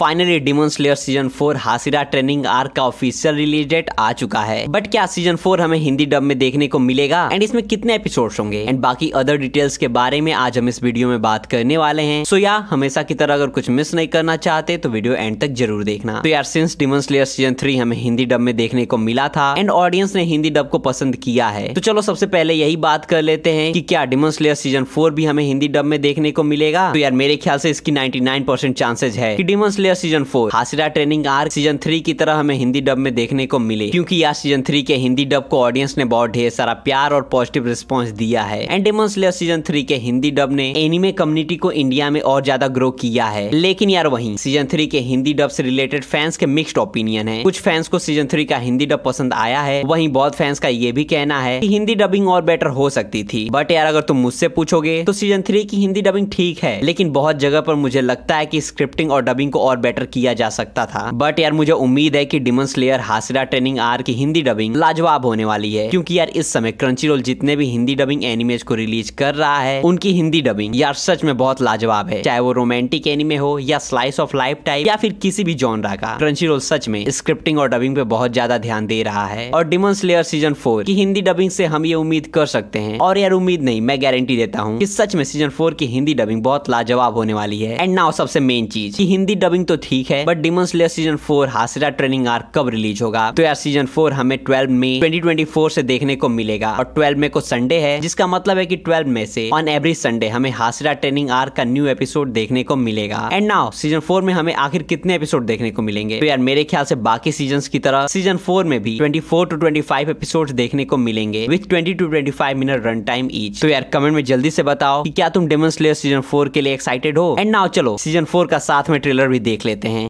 finally Demon Slayer season four Hashira training arc का official release date आ चुका है बट क्या सीजन फोर हमें हिंदी डब में देखने को मिलेगा एंड इसमें कितने एपिसोड होंगे एंड बाकी अदर डिटेल्स के बारे में आज हम इस वीडियो में बात करने वाले हैं सो so या हमेशा की तरह अगर कुछ मिस नहीं करना चाहते तो वीडियो एंड तक जरूर देखना तो यार since Demon Slayer season three हमें हिंदी डब में देखने को मिला था एंड ऑडियंस ने हिंदी डब को पसंद किया है तो चलो सबसे पहले यही बात कर लेते हैं की क्या डिमोन स्लेयर सीजन फोर भी हमें हिंदी डब में देखने को मिलेगा तो यार मेरे ख्याल से इसकी नाइन्टी नाइन परसेंट चांसेस है की Demon Slayer season four Hashira training arc season three की तरह हमें हिंदी डब में देखने को मिले क्योंकि यार सीजन थ्री के हिंदी डब को ऑडियंस ने बहुत ढेर सारा प्यार और पॉजिटिव रिस्पॉन्स दिया है and Demon Slayer season three के हिंदी डब ने एनिमे कम्युनिटी को इंडिया में और ज्यादा ग्रो किया है लेकिन यार वही सीजन थ्री के हिंदी डब से रिलेटेड फैंस के मिक्सड ओपिनियन है कुछ फैंस को सीजन थ्री का हिंदी डब पसंद आया है वहीं बहुत फैंस का ये भी कहना है कि हिंदी डबिंग और बेटर हो सकती थी बट यार अगर तुम मुझसे पूछोगे तो सीजन थ्री की हिंदी डबिंग ठीक है लेकिन बहुत जगह पर मुझे लगता है की स्क्रिप्टिंग और डबिंग को और और बेटर किया जा सकता था बट यार मुझे उम्मीद है कि Demon Slayer Hashira training arc की हिंदी डबिंग लाजवाब होने वाली है क्योंकि यार इस समय क्रंची रोल जितने भी हिंदी डबिंग एनिमेज को रिलीज कर रहा है उनकी हिंदी डबिंग यार सच में बहुत लाजवाब है चाहे वो रोमांटिक एनिमे हो या स्लाइस ऑफ लाइफ टाइप या फिर किसी भी जॉन का क्रंची रोल सच में स्क्रिप्टिंग और डबिंग पे बहुत ज्यादा ध्यान दे रहा है और डिमन स्लेयर सीजन फोर की हिंदी डबिंग से हम ये उम्मीद कर सकते हैं और यार उम्मीद नहीं मैं गारंटी देता हूँ कि सच में सीजन फोर की हिंदी डबिंग बहुत लाजवाब होने वाली है एंड नाउ सबसे मेन चीज की हिंदी डबिंग टाइमिंग तो ठीक है but Demon Slayer season four Hashira training arc कब रिलीज होगा तो यार सीजन फोर हमें ट्वेल्व में ट्वेंटी से देखने को मिलेगा और ट्वेल्व में को संडे है जिसका मतलब है की ट्वेल्व में से ऑन एवरी संडे हमें हासिरा ट्रेनिंग आर का न्यू एपिसोड देखने को मिलेगा एंड नाउ सीजन फोर में हमें आखिर कितने एपिसोड देखने को मिलेंगे तो यार मेरे ख्याल से बाकी सीजन की तरह सीजन फोर में भी twenty four to twenty five episode देखने को मिलेंगे with twenty two twenty five minute run time each तो यार कमेंट में जल्दी से बताओ कि क्या तुम डेमन स्लेयर सीजन फोर के लिए एक्साइटेड हो एंड नाउ चलो सीजन फोर का साथ में ट्रेलर भी देख देख लेते हैं